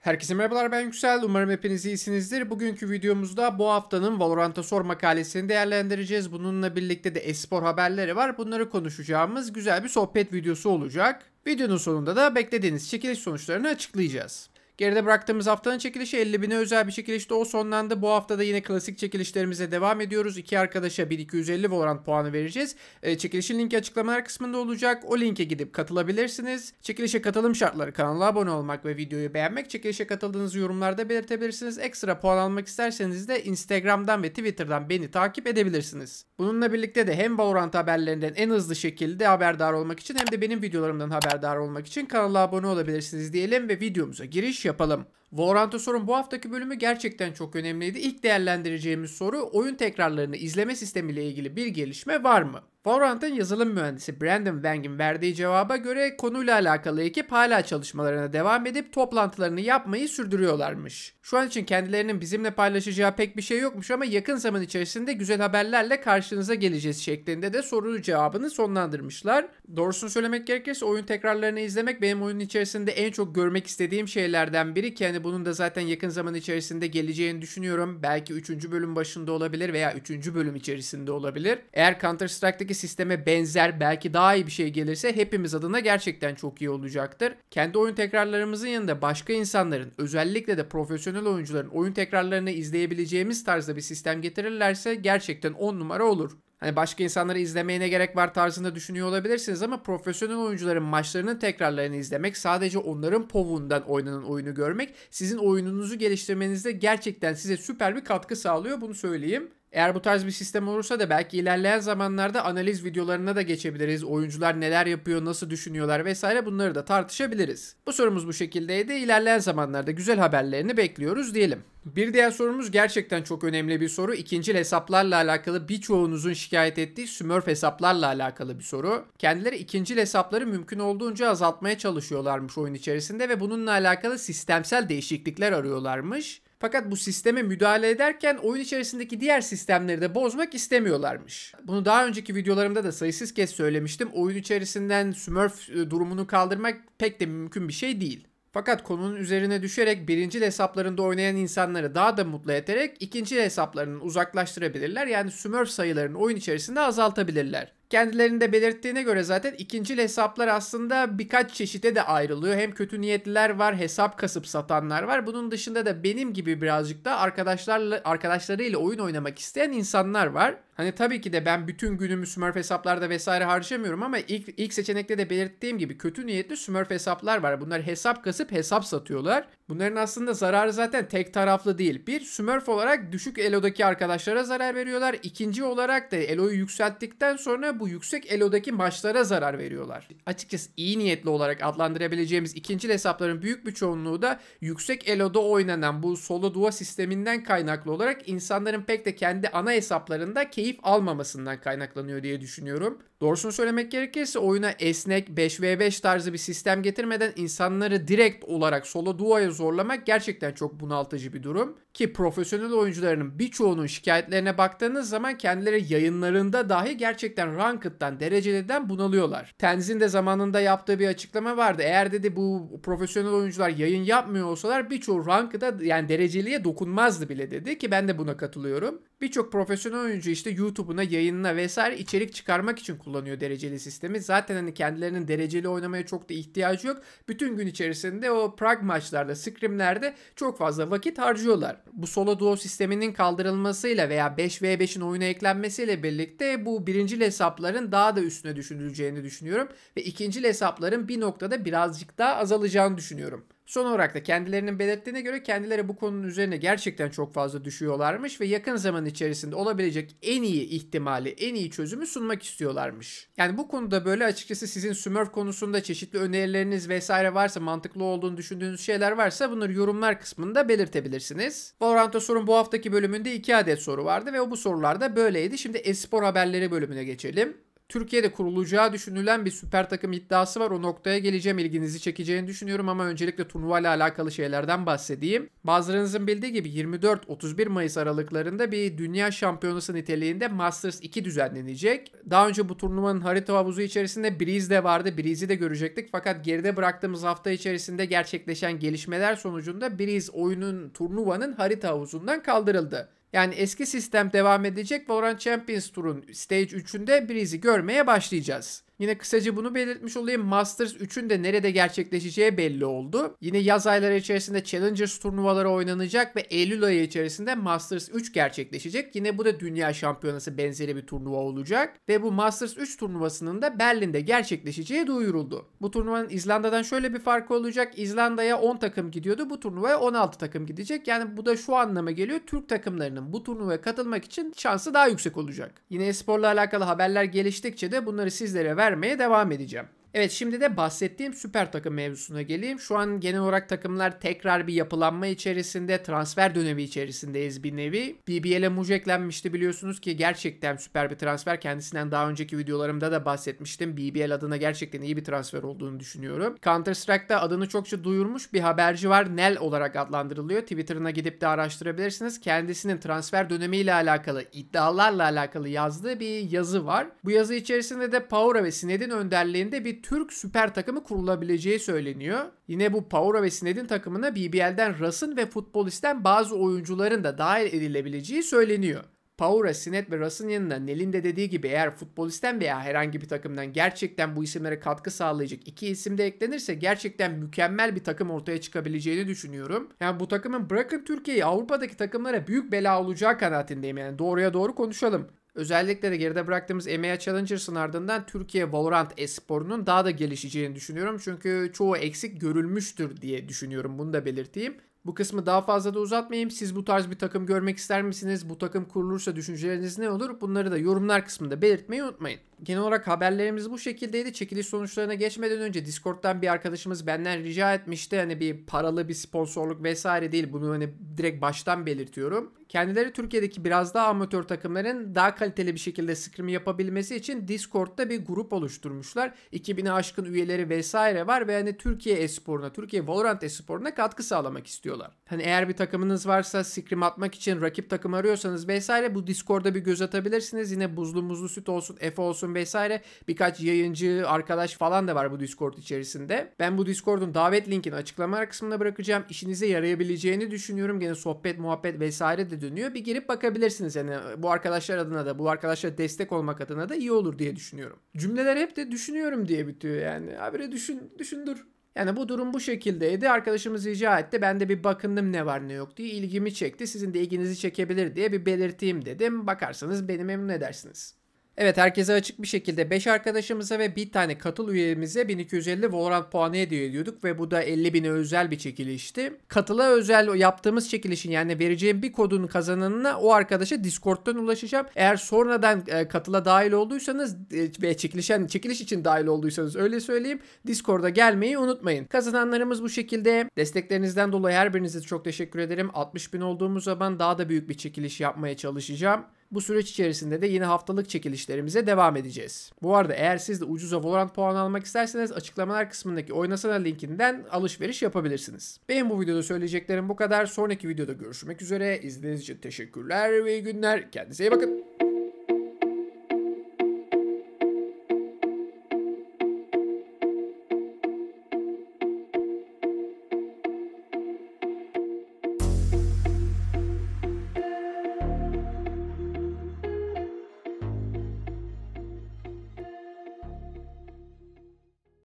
Herkese merhabalar ben Yüksel. Umarım hepiniz iyisinizdir. Bugünkü videomuzda bu haftanın Valorant'a sor makalesini değerlendireceğiz. Bununla birlikte de espor haberleri var. Bunları konuşacağımız güzel bir sohbet videosu olacak. Videonun sonunda da beklediğiniz çekiliş sonuçlarını açıklayacağız. Geride bıraktığımız haftanın çekilişi 50 bine özel bir çekilişti. O sonlandı. Bu hafta da yine klasik çekilişlerimize devam ediyoruz. İki arkadaşa 1250 Valorant puanı vereceğiz. E, çekilişin linki açıklamalar kısmında olacak. O linke gidip katılabilirsiniz. Çekilişe katılım şartları kanala abone olmak ve videoyu beğenmek. Çekilişe katıldığınızı yorumlarda belirtebilirsiniz. Ekstra puan almak isterseniz de Instagram'dan ve Twitter'dan beni takip edebilirsiniz. Bununla birlikte de hem Valorant haberlerinden en hızlı şekilde haberdar olmak için hem de benim videolarımdan haberdar olmak için kanala abone olabilirsiniz diyelim ve videomuza giriş yapalım yapalım. Valorant'a sorun bu haftaki bölümü gerçekten çok önemliydi. İlk değerlendireceğimiz soru oyun tekrarlarını izleme sistemiyle ilgili bir gelişme var mı? Valorant'ın yazılım mühendisi Brandon Wang'in verdiği cevaba göre konuyla alakalı ekip hala çalışmalarına devam edip toplantılarını yapmayı sürdürüyorlarmış. Şu an için kendilerinin bizimle paylaşacağı pek bir şey yokmuş ama yakın zaman içerisinde güzel haberlerle karşınıza geleceğiz şeklinde de soru cevabını sonlandırmışlar. Doğrusunu söylemek gerekirse oyun tekrarlarını izlemek benim oyunun içerisinde en çok görmek istediğim şeylerden biri ki hani yani bunun da zaten yakın zaman içerisinde geleceğini düşünüyorum. Belki 3. bölüm başında olabilir veya 3. bölüm içerisinde olabilir. Eğer Counter Strike'daki sisteme benzer belki daha iyi bir şey gelirse hepimiz adına gerçekten çok iyi olacaktır. Kendi oyun tekrarlarımızın yanında başka insanların özellikle de profesyonel oyuncuların oyun tekrarlarını izleyebileceğimiz tarzda bir sistem getirirlerse gerçekten 10 numara olur. Hani başka insanları izlemeye ne gerek var tarzında düşünüyor olabilirsiniz ama profesyonel oyuncuların maçlarının tekrarlarını izlemek, sadece onların povundan oynanan oyunu görmek sizin oyununuzu geliştirmenizde gerçekten size süper bir katkı sağlıyor bunu söyleyeyim. Eğer bu tarz bir sistem olursa da belki ilerleyen zamanlarda analiz videolarına da geçebiliriz. Oyuncular neler yapıyor, nasıl düşünüyorlar vesaire bunları da tartışabiliriz. Bu sorumuz bu şekildeydi. İlerleyen zamanlarda güzel haberlerini bekliyoruz diyelim. Bir diğer sorumuz gerçekten çok önemli bir soru. İkinci hesaplarla alakalı birçoğunuzun şikayet ettiği Smurf hesaplarla alakalı bir soru. Kendileri ikinci hesapları mümkün olduğunca azaltmaya çalışıyorlarmış oyun içerisinde ve bununla alakalı sistemsel değişiklikler arıyorlarmış. Fakat bu sisteme müdahale ederken oyun içerisindeki diğer sistemleri de bozmak istemiyorlarmış. Bunu daha önceki videolarımda da sayısız kez söylemiştim. Oyun içerisinden Smurf e, durumunu kaldırmak pek de mümkün bir şey değil. Fakat konunun üzerine düşerek birinci hesaplarında oynayan insanları daha da mutlu ederek ikinci hesaplarını uzaklaştırabilirler. Yani Smurf sayılarını oyun içerisinde azaltabilirler. Kendilerinde belirttiğine göre zaten ikinci hesaplar aslında birkaç çeşide de ayrılıyor. Hem kötü niyetliler var, hesap kasıp satanlar var. Bunun dışında da benim gibi birazcık da arkadaşlarla arkadaşlarıyla oyun oynamak isteyen insanlar var. Hani tabii ki de ben bütün günümü Smurf hesaplarda vesaire harcamıyorum ama ilk, ilk seçenekte de belirttiğim gibi kötü niyetli Smurf hesaplar var. Bunlar hesap kasıp hesap satıyorlar. Bunların aslında zararı zaten tek taraflı değil. Bir Smurf olarak düşük Elo'daki arkadaşlara zarar veriyorlar. İkinci olarak da Elo'yu yükselttikten sonra bu yüksek Elo'daki maçlara zarar veriyorlar. Açıkçası iyi niyetli olarak adlandırabileceğimiz ikinci hesapların büyük bir çoğunluğu da yüksek Elo'da oynanan bu solo dua sisteminden kaynaklı olarak insanların pek de kendi ana hesaplarında keyif keyif almamasından kaynaklanıyor diye düşünüyorum. Doğrusunu söylemek gerekirse oyuna esnek 5v5 tarzı bir sistem getirmeden insanları direkt olarak solo duaya zorlamak gerçekten çok bunaltıcı bir durum. Ki profesyonel oyuncuların birçoğunun şikayetlerine baktığınız zaman kendileri yayınlarında dahi gerçekten ranked'dan, dereceleden bunalıyorlar. Tenzin de zamanında yaptığı bir açıklama vardı. Eğer dedi bu profesyonel oyuncular yayın yapmıyor olsalar birçoğu ranked'a yani dereceliye dokunmazdı bile dedi ki ben de buna katılıyorum. Birçok profesyonel oyuncu işte YouTube'una, yayınına vesaire içerik çıkarmak için kullanıyor dereceli sistemi. Zaten hani kendilerinin dereceli oynamaya çok da ihtiyacı yok. Bütün gün içerisinde o prag maçlarda, scrimlerde çok fazla vakit harcıyorlar. Bu solo duo sisteminin kaldırılmasıyla veya 5v5'in oyuna eklenmesiyle birlikte bu birinci hesapların daha da üstüne düşünüleceğini düşünüyorum. Ve ikinci hesapların bir noktada birazcık daha azalacağını düşünüyorum. Son olarak da kendilerinin belirttiğine göre kendileri bu konunun üzerine gerçekten çok fazla düşüyorlarmış ve yakın zaman içerisinde olabilecek en iyi ihtimali, en iyi çözümü sunmak istiyorlarmış. Yani bu konuda böyle açıkçası sizin Smurf konusunda çeşitli önerileriniz vesaire varsa, mantıklı olduğunu düşündüğünüz şeyler varsa bunları yorumlar kısmında belirtebilirsiniz. Valorant'a sorun bu haftaki bölümünde 2 adet soru vardı ve o bu sorularda böyleydi. Şimdi espor haberleri bölümüne geçelim. Türkiye'de kurulacağı düşünülen bir süper takım iddiası var. O noktaya geleceğim ilginizi çekeceğini düşünüyorum ama öncelikle turnuva ile alakalı şeylerden bahsedeyim. Bazılarınızın bildiği gibi 24-31 Mayıs aralıklarında bir dünya şampiyonası niteliğinde Masters 2 düzenlenecek. Daha önce bu turnuvanın harita havuzu içerisinde Breeze de vardı. Breeze'i de görecektik fakat geride bıraktığımız hafta içerisinde gerçekleşen gelişmeler sonucunda Breeze oyunun turnuvanın harita havuzundan kaldırıldı. Yani eski sistem devam edecek ve Oran Champions Tour'un Stage 3'ünde Breeze'i görmeye başlayacağız. Yine kısaca bunu belirtmiş olayım. Masters 3'ün de nerede gerçekleşeceği belli oldu. Yine yaz ayları içerisinde Challengers turnuvaları oynanacak ve Eylül ayı içerisinde Masters 3 gerçekleşecek. Yine bu da dünya şampiyonası benzeri bir turnuva olacak ve bu Masters 3 turnuvasının da Berlin'de gerçekleşeceği duyuruldu. Bu turnuvanın İzlanda'dan şöyle bir farkı olacak. İzlanda'ya 10 takım gidiyordu. Bu turnuvaya 16 takım gidecek. Yani bu da şu anlama geliyor. Türk takımlarının bu turnuvaya katılmak için şansı daha yüksek olacak. Yine esporla alakalı haberler geliştikçe de bunları sizlere ver vermeye devam edeceğim. Evet şimdi de bahsettiğim süper takım mevzusuna geleyim. Şu an genel olarak takımlar tekrar bir yapılanma içerisinde, transfer dönemi içerisindeyiz bir nevi. BBL'e mujeklenmişti biliyorsunuz ki gerçekten süper bir transfer. Kendisinden daha önceki videolarımda da bahsetmiştim. BBL adına gerçekten iyi bir transfer olduğunu düşünüyorum. Counter Strike'da adını çokça duyurmuş bir haberci var. Nel olarak adlandırılıyor. Twitter'ına gidip de araştırabilirsiniz. Kendisinin transfer dönemiyle alakalı, iddialarla alakalı yazdığı bir yazı var. Bu yazı içerisinde de Power ve Sined'in önderliğinde bir Türk süper takımı kurulabileceği söyleniyor. Yine bu Paura ve Sined'in takımına BBL'den Ras'ın ve futbolisten bazı oyuncuların da dahil edilebileceği söyleniyor. Paura, Sinet ve Ras'ın yanında Nel'in de dediği gibi eğer futbolisten veya herhangi bir takımdan gerçekten bu isimlere katkı sağlayacak iki isim de eklenirse gerçekten mükemmel bir takım ortaya çıkabileceğini düşünüyorum. Yani bu takımın bırakın Türkiye'yi Avrupa'daki takımlara büyük bela olacağı kanaatindeyim yani doğruya doğru konuşalım. Özellikle de geride bıraktığımız EMEA Challengers'ın ardından Türkiye Valorant esporunun daha da gelişeceğini düşünüyorum. Çünkü çoğu eksik görülmüştür diye düşünüyorum. Bunu da belirteyim. Bu kısmı daha fazla da uzatmayayım. Siz bu tarz bir takım görmek ister misiniz? Bu takım kurulursa düşünceleriniz ne olur? Bunları da yorumlar kısmında belirtmeyi unutmayın. Genel olarak haberlerimiz bu şekildeydi. Çekiliş sonuçlarına geçmeden önce Discord'dan bir arkadaşımız benden rica etmişti. Hani bir paralı bir sponsorluk vesaire değil. Bunu hani direkt baştan belirtiyorum. Kendileri Türkiye'deki biraz daha amatör takımların daha kaliteli bir şekilde scrim yapabilmesi için Discord'da bir grup oluşturmuşlar. 2000'e aşkın üyeleri vesaire var ve hani Türkiye esporuna, Türkiye Valorant esporuna katkı sağlamak istiyorlar. Hani eğer bir takımınız varsa scrim atmak için rakip takım arıyorsanız vesaire bu Discord'da bir göz atabilirsiniz. Yine buzlu muzlu süt olsun, Efe olsun olsun vesaire birkaç yayıncı arkadaş falan da var bu Discord içerisinde. Ben bu Discord'un davet linkini açıklama kısmına bırakacağım. İşinize yarayabileceğini düşünüyorum. Gene sohbet, muhabbet vesaire de dönüyor. Bir girip bakabilirsiniz. Yani bu arkadaşlar adına da bu arkadaşlara destek olmak adına da iyi olur diye düşünüyorum. Cümleler hep de düşünüyorum diye bitiyor yani. Habire düşün, düşündür. Yani bu durum bu şekildeydi. Arkadaşımız rica etti. Ben de bir bakındım ne var ne yok diye ilgimi çekti. Sizin de ilginizi çekebilir diye bir belirteyim dedim. Bakarsanız beni memnun edersiniz. Evet herkese açık bir şekilde 5 arkadaşımıza ve bir tane katıl üyemize 1250 Valorant puanı hediye ediyorduk ve bu da 50.000'e özel bir çekilişti. Katıla özel yaptığımız çekilişin yani vereceğim bir kodun kazananına o arkadaşa Discord'dan ulaşacağım. Eğer sonradan e, katıla dahil olduysanız e, ve çekilişen çekiliş için dahil olduysanız öyle söyleyeyim Discord'a gelmeyi unutmayın. Kazananlarımız bu şekilde. Desteklerinizden dolayı her birinize çok teşekkür ederim. 60.000 olduğumuz zaman daha da büyük bir çekiliş yapmaya çalışacağım. Bu süreç içerisinde de yine haftalık çekilişlerimize devam edeceğiz. Bu arada eğer siz de ucuz Valorant puanı almak isterseniz açıklamalar kısmındaki oynasana linkinden alışveriş yapabilirsiniz. Benim bu videoda söyleyeceklerim bu kadar. Sonraki videoda görüşmek üzere. İzlediğiniz için teşekkürler ve iyi günler. Kendinize iyi bakın.